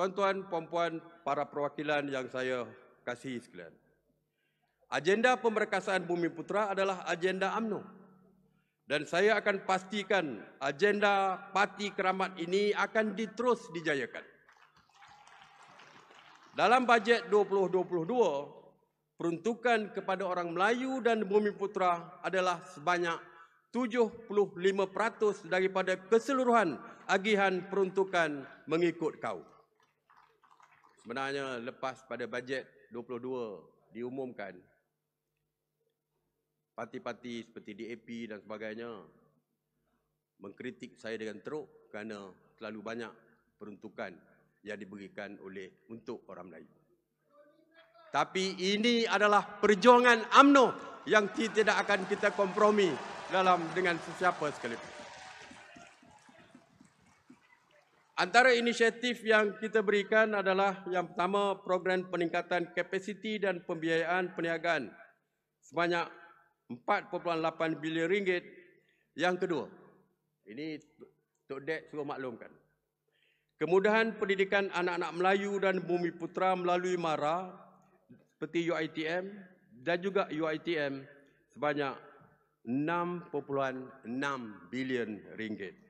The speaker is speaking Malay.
Tuan-tuan, puan-puan, para perwakilan yang saya kasih sekalian. Agenda pemerkasaan Bumi Putra adalah agenda AMNO, Dan saya akan pastikan agenda parti keramat ini akan diterus dijayakan. Dalam bajet 2022, peruntukan kepada orang Melayu dan Bumi Putra adalah sebanyak 75% daripada keseluruhan agihan peruntukan mengikut kaum sebenarnya lepas pada bajet 22 diumumkan parti-parti seperti DAP dan sebagainya mengkritik saya dengan teruk kerana terlalu banyak peruntukan yang diberikan oleh untuk orang Melayu. Tapi ini adalah perjuangan AMNO yang tidak akan kita kompromi dalam dengan sesiapa sekalipun. Antara inisiatif yang kita berikan adalah yang pertama program peningkatan kapasiti dan pembiayaan perniagaan sebanyak 4.8 bilion ringgit. Yang kedua, ini Tok Dek suruh maklumkan. Kemudahan pendidikan anak-anak Melayu dan Bumi Putra melalui MARA seperti UITM dan juga UITM sebanyak 6.6 bilion ringgit.